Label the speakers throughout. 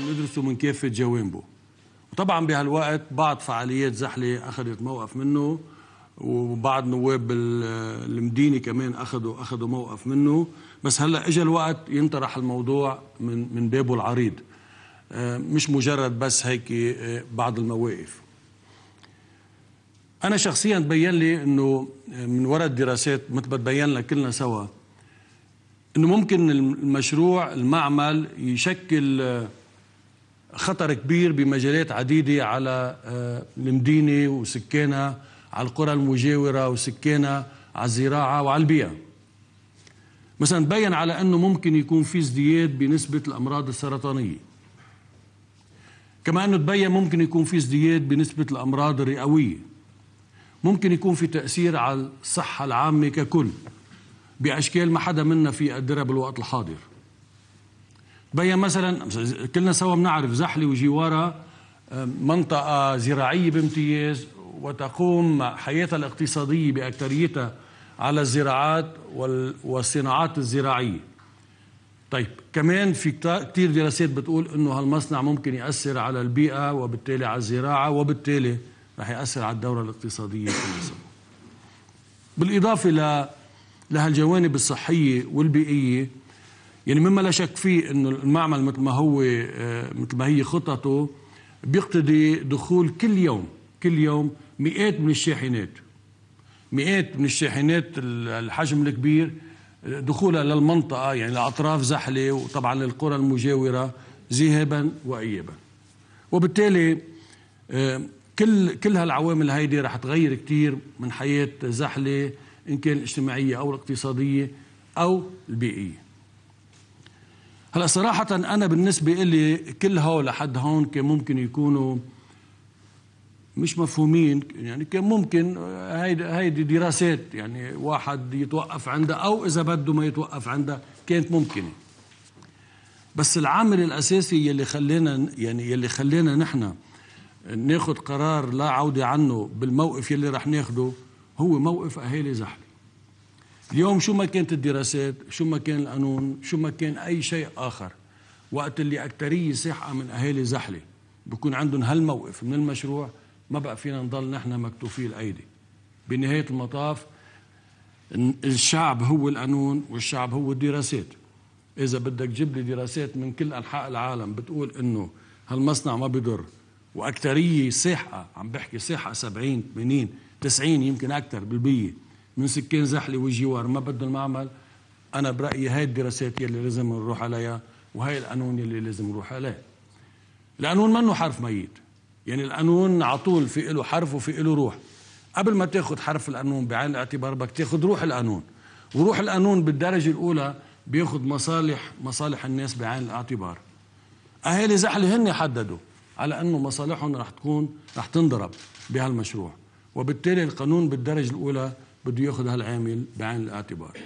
Speaker 1: عم ندرسه من كافة جوانبه وطبعا بهالوقت بعض فعاليات زحلة أخذت موقف منه وبعض نواب المدينة كمان أخذوا أخذوا موقف منه بس هلا اجى الوقت ينطرح الموضوع من من بابه العريض آه، مش مجرد بس هيك آه، بعض المواقف أنا شخصيا تبين لي إنه آه، من وراء الدراسات مثل ما تبين لك كلنا سوا إنه ممكن المشروع المعمل يشكل خطر كبير بمجالات عديدة على آه، المدينة وسكانها على القرى المجاورة وسكانها على الزراعة وعلى البيئة مثلا بين على أنه ممكن يكون في ازدياد بنسبة الأمراض السرطانية كما أنه تبين ممكن يكون في ازدياد بنسبة الأمراض الرئوية ممكن يكون في تأثير على الصحة العامة ككل بأشكال ما حدا منا في قدرها بالوقت الحاضر بين مثلا كلنا سوا بنعرف زحلي وجوارها آه، منطقة زراعية بامتياز وتقوم حياتها الاقتصادية بأكثريتها على الزراعات والصناعات الزراعية طيب كمان في كتير دراسات بتقول انه هالمصنع ممكن يأثر على البيئة وبالتالي على الزراعة وبالتالي رح يأثر على الدورة الاقتصادية في مصر بالإضافة لهالجوانب الصحية والبيئية يعني مما لا شك فيه انه المعمل مثل ما هو آه، مثل ما هي خططه بيقتضي دخول كل يوم كل يوم مئات من الشاحنات مئات من الشاحنات الحجم الكبير آه، دخولها للمنطقه يعني لاطراف زحله وطبعا للقرى المجاوره ذهابا وايابا وبالتالي آه، كل كل هالعوامل هيدي رح تغير كثير من حياه زحله ان كان الاجتماعيه او الاقتصاديه او البيئيه هلا صراحة أنا بالنسبة إلي كل هول لحد هون كان ممكن يكونوا مش مفهومين يعني كان ممكن هيدي هيدي دراسات يعني واحد يتوقف عندها أو إذا بده ما يتوقف عندها كانت ممكنة بس العامل الأساسي يلي خلينا يعني يلي خلينا نحن ناخذ قرار لا عودة عنه بالموقف يلي رح ناخده هو موقف أهالي زحلة اليوم شو ما كانت الدراسات شو ما كان القانون شو ما كان أي شيء آخر وقت اللي أكترية ساحقة من أهالي زحلة بكون عندهم هالموقف من المشروع ما بقى فينا نضل نحن مكتوفي الأيدي بنهاية المطاف الشعب هو القانون والشعب هو الدراسات إذا بدك جيب لي دراسات من كل أنحاء العالم بتقول إنه هالمصنع ما بيضر وأكترية ساحقة عم بحكي ساحقة 70 80 90 يمكن أكثر بالمية من سكان زحله والجوار ما بده المعمل انا برايي هاي الدراسات يلي لازم نروح عليها وهي القانون يلي لازم نروح عليه القانون منه حرف ميت يعني القانون على طول في له حرف وفي له روح قبل ما تاخذ حرف القانون بعين الاعتبار بدك تاخذ روح القانون وروح القانون بالدرجه الاولى بياخذ مصالح مصالح الناس بعين الاعتبار اهالي زحله هن حددوا على انه مصالحهم رح تكون رح تنضرب بهالمشروع وبالتالي القانون بالدرجه الاولى بده ياخذ هالعامل بعين الاعتبار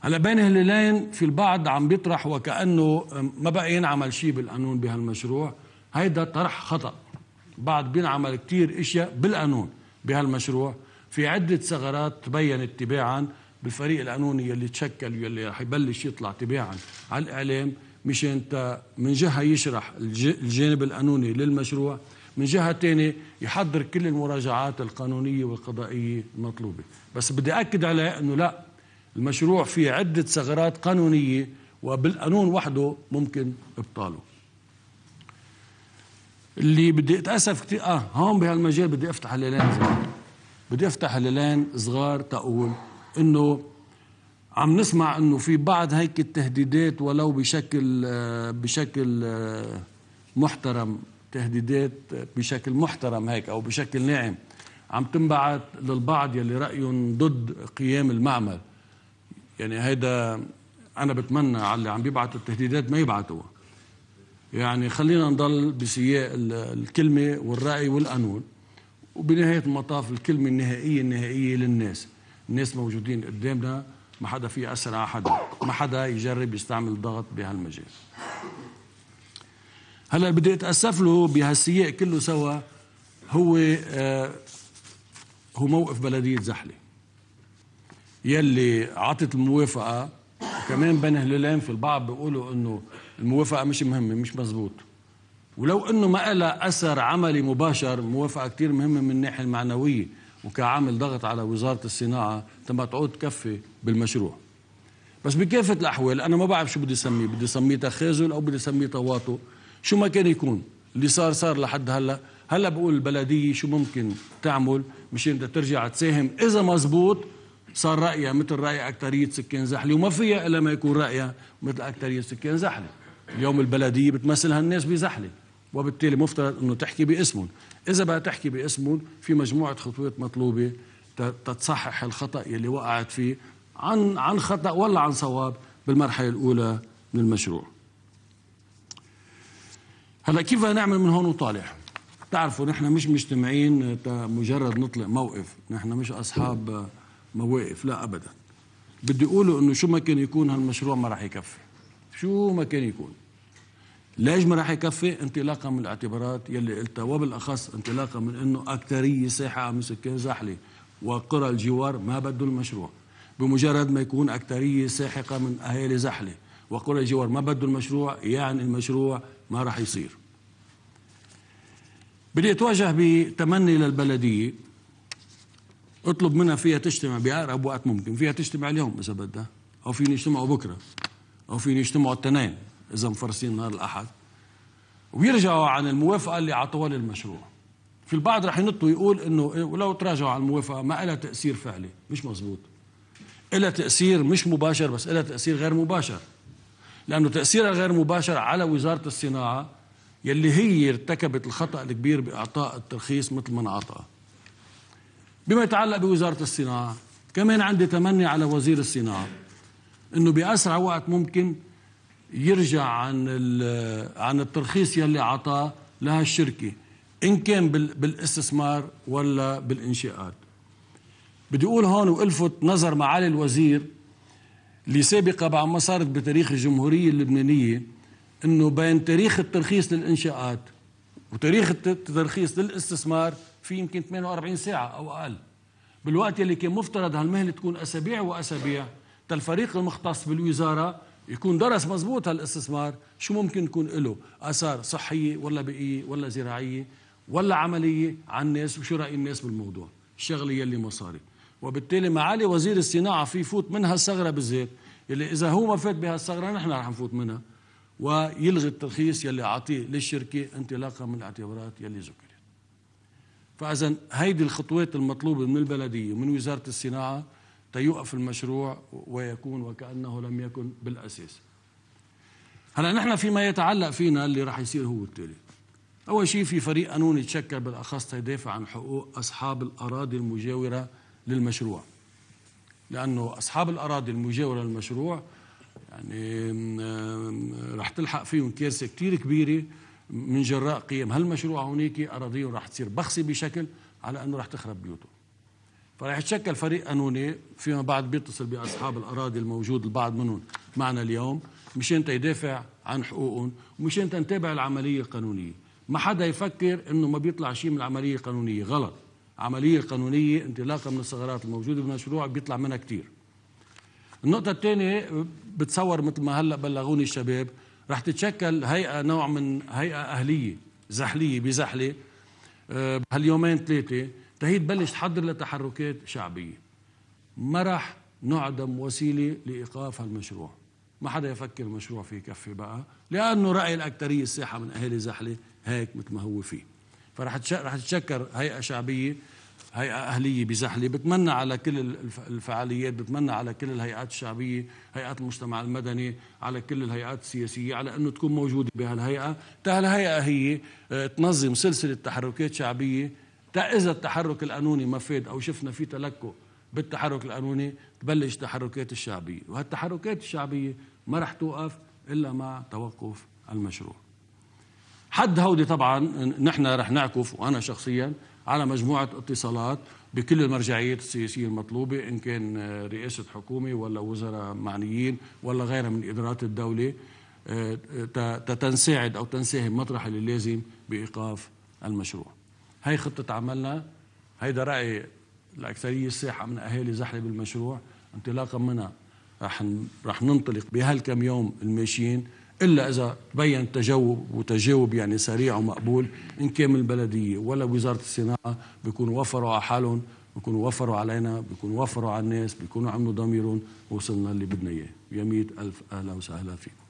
Speaker 1: هلا بين هلالين في البعض عم بيطرح وكانه ما بقى ينعمل شيء بالقانون بهالمشروع هيدا طرح خطا بعض بينعمل كثير اشياء بالقانون بهالمشروع في عده ثغرات تبينت تباعا بالفريق القانوني يلي تشكل يلي رح يبلش يطلع تباعا على الاعلام مشان من جهه يشرح الجانب القانوني للمشروع من جهة ثانيه يحضر كل المراجعات القانونية والقضائية المطلوبة بس بدي أكد على أنه لا المشروع فيه عدة ثغرات قانونية وبالقانون وحده ممكن إبطاله اللي بدي اتاسف كثير اه هون بهالمجال بدي افتح هلالين صغار بدي افتح هلالين صغار تقول انه عم نسمع انه في بعض هيك التهديدات ولو بشكل آه بشكل آه محترم تهديدات بشكل محترم هيك أو بشكل ناعم عم تنبعث للبعض يلي رأيهم ضد قيام المعمل يعني هيدا أنا بتمنى على اللي عم بيبعتوا التهديدات ما يبعثوها يعني خلينا نضل بسياق الكلمة والرأي والقانون وبنهاية المطاف الكلمة النهائية النهائية للناس الناس موجودين قدامنا ما حدا في أسرع حدا ما حدا يجرب يستعمل ضغط بهالمجال هلا بدي اتاسف له بهالسياق كله سوا هو آه هو موقف بلديه زحله يلي عطت الموافقه وكمان بين هلالين في البعض بيقولوا انه الموافقه مش مهمه مش مزبوط ولو انه ما لها اثر عملي مباشر موافقه كثير مهمه من الناحيه المعنويه وكعامل ضغط على وزاره الصناعه تما تعود تكفي بالمشروع بس بكافه الاحوال انا ما بعرف شو بدي اسميه بدي اسميه تخاذل او بدي اسميه تواطؤ شو ما كان يكون اللي صار صار لحد هلا هلا بقول البلديه شو ممكن تعمل مشان بدها ترجع تساهم اذا مزبوط صار رايها مثل راي اكثريه سكان زحله وما فيها الا ما يكون رايها مثل اكثريه سكان زحله اليوم البلديه بتمثل هالناس بزحله وبالتالي مفترض انه تحكي باسمهم اذا بقى تحكي باسمهم في مجموعه خطوات مطلوبه تتصحح الخطا يلي وقعت فيه عن عن خطا ولا عن صواب بالمرحله الاولى من المشروع هلا كيف نعمل من هون وطالع بتعرفوا نحن مش مجتمعين مجرد نطلق موقف نحن مش أصحاب مواقف لا أبدا بدي أقوله أنه شو ما كان يكون هالمشروع ما راح يكفي شو ما كان يكون ليش ما راح يكفي انطلاقا من الاعتبارات يلي قلتها وبالاخص انطلاقا من انه اكثريه ساحه من سكان زحله وقرى الجوار ما بدوا المشروع بمجرد ما يكون اكثريه ساحقه من اهالي زحله وقرى الجوار ما بده المشروع يعني المشروع ما راح يصير بدي اتواجه بتمني للبلديه اطلب منها فيها تجتمع باقرب وقت ممكن فيها تجتمع اليوم اذا بدها او فين يجتمعوا بكره او فين يجتمعوا الاثنين اذا مفرسين نهار الاحد ويرجعوا عن الموافقه اللي اعطوها للمشروع في البعض رح ينط ويقول انه ولو تراجعوا عن الموافقه ما لها تاثير فعلي مش مزبوط لها تاثير مش مباشر بس لها تاثير غير مباشر لأنه تأثيرها غير مباشر على وزارة الصناعة يلي هي ارتكبت الخطأ الكبير بإعطاء الترخيص مثل ما انعطى بما يتعلق بوزارة الصناعة كمان عندي تمني على وزير الصناعة انه بأسرع وقت ممكن يرجع عن عن الترخيص يلي عطاه لهالشركة إن كان بالاستثمار ولا بالإنشاءات بدي أقول هون وألفت نظر معالي الوزير اللي سابقة بعد ما صارت بتاريخ الجمهورية اللبنانية أنه بين تاريخ الترخيص للإنشاءات وتاريخ الترخيص للاستثمار في يمكن 48 ساعة أو أقل بالوقت اللي كان مفترض هالمهلة تكون أسابيع وأسابيع الفريق المختص بالوزارة يكون درس مزبوط هالاستثمار شو ممكن يكون له أثار صحية ولا بيئية ولا زراعية ولا عملية على الناس وشو رأي الناس بالموضوع الشغلة يلي ما صارت وبالتالي معالي وزير الصناعه في يفوت من هالثغره بالذات اللي اذا هو ما فات بهالثغره نحن رح نفوت منها ويلغي الترخيص يلي اعطيه للشركه انطلاقا من الاعتبارات يلي ذكرت. فاذا هيدي الخطوات المطلوبه من البلديه ومن وزاره الصناعه تيوقف المشروع ويكون وكانه لم يكن بالاساس. هلا نحن فيما يتعلق فينا اللي رح يصير هو التالي. اول شيء في فريق قانوني تشكل بالاخص تيدافع عن حقوق اصحاب الاراضي المجاوره للمشروع لانه اصحاب الاراضي المجاوره للمشروع يعني رح تلحق فيهم كارثه كثير كبيره من جراء قيام هالمشروع هونيك اراضيهم رح تصير بخسه بشكل على انه رح تخرب بيوتهم فرح يتشكل فريق قانوني فيما بعد بيتصل باصحاب الاراضي الموجود البعض منهم معنا اليوم مشان تيدافع عن حقوقهم ومشان تنتابع العمليه القانونيه ما حدا يفكر انه ما بيطلع شيء من العمليه القانونيه غلط عملية قانونية انطلاقا من الثغرات الموجودة بالمشروع بيطلع منها كتير النقطة الثانية بتصور مثل ما هلأ بلغوني الشباب رح تتشكل هيئة نوع من هيئة أهلية زحلية بزحلة آه، هاليومين ثلاثة تهي تبلش تحضر لتحركات شعبية ما رح نعدم وسيلة لإيقاف هالمشروع ما حدا يفكر المشروع فيه كفي بقى لأنه رأي الأكترية الساحة من أهالي زحلة هيك مثل ما هو فيه فرح رح تتشكر هيئه شعبيه هيئه اهليه بزحله بتمنى على كل الفعاليات بتمنى على كل الهيئات الشعبيه هيئات المجتمع المدني على كل الهيئات السياسيه على انه تكون موجوده بهالهيئه تهالهيئه هي آه، تنظم سلسله تحركات شعبيه تا اذا التحرك القانوني ما فاد او شفنا في تلكؤ بالتحرك القانوني تبلش تحركات الشعبيه وهالتحركات الشعبيه ما رح توقف الا مع توقف المشروع حد هودي طبعا نحن رح نعكف وانا شخصيا على مجموعه اتصالات بكل المرجعيات السياسيه المطلوبه ان كان رئاسه حكومه ولا وزراء معنيين ولا غيرها من ادارات الدوله تنساعد او تنساهم مطرح اللي لازم بايقاف المشروع. هي خطه عملنا هيدا راي الاكثريه الساحه من اهالي زحله بالمشروع انطلاقا منها رح رح ننطلق بهالكم يوم الماشيين الا اذا تبين تجاوب وتجاوب يعني سريع ومقبول ان كان من البلديه ولا وزاره الصناعه بيكونوا وفروا على حالهم بيكونوا وفروا علينا بيكونوا وفروا على الناس بيكونوا عملوا ضميرهم وصلنا اللي بدنا اياه يا الف اهلا وسهلا فيكم